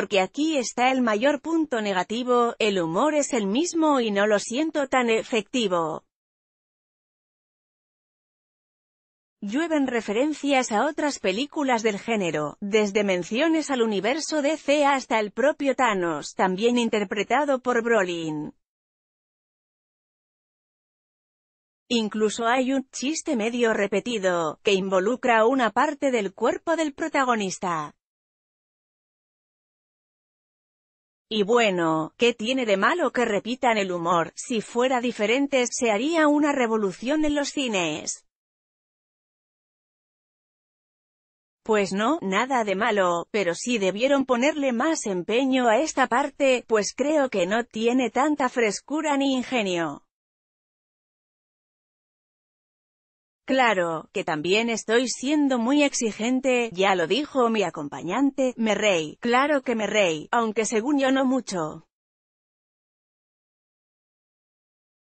porque aquí está el mayor punto negativo, el humor es el mismo y no lo siento tan efectivo. Llueven referencias a otras películas del género, desde menciones al universo de DC hasta el propio Thanos, también interpretado por Brolin. Incluso hay un chiste medio repetido, que involucra una parte del cuerpo del protagonista. Y bueno, ¿qué tiene de malo que repitan el humor? Si fuera diferente, se haría una revolución en los cines. Pues no, nada de malo, pero si debieron ponerle más empeño a esta parte, pues creo que no tiene tanta frescura ni ingenio. Claro, que también estoy siendo muy exigente, ya lo dijo mi acompañante, me reí, claro que me reí, aunque según yo no mucho.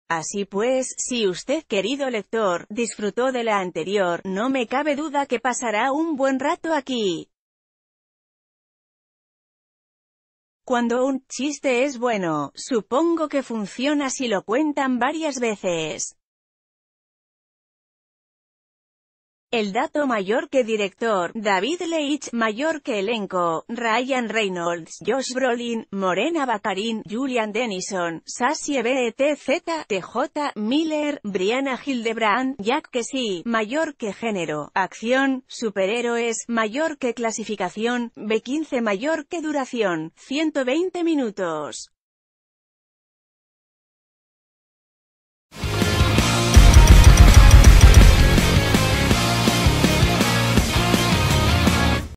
Así pues, si usted, querido lector, disfrutó de la anterior, no me cabe duda que pasará un buen rato aquí. Cuando un chiste es bueno, supongo que funciona si lo cuentan varias veces. El dato mayor que director, David Leitch, mayor que elenco, Ryan Reynolds, Josh Brolin, Morena Baccarin, Julian Dennison, Sasie BETZ, TJ, Miller, Brianna Hildebrand, Jack sí, mayor que género, acción, superhéroes, mayor que clasificación, B15 mayor que duración, 120 minutos.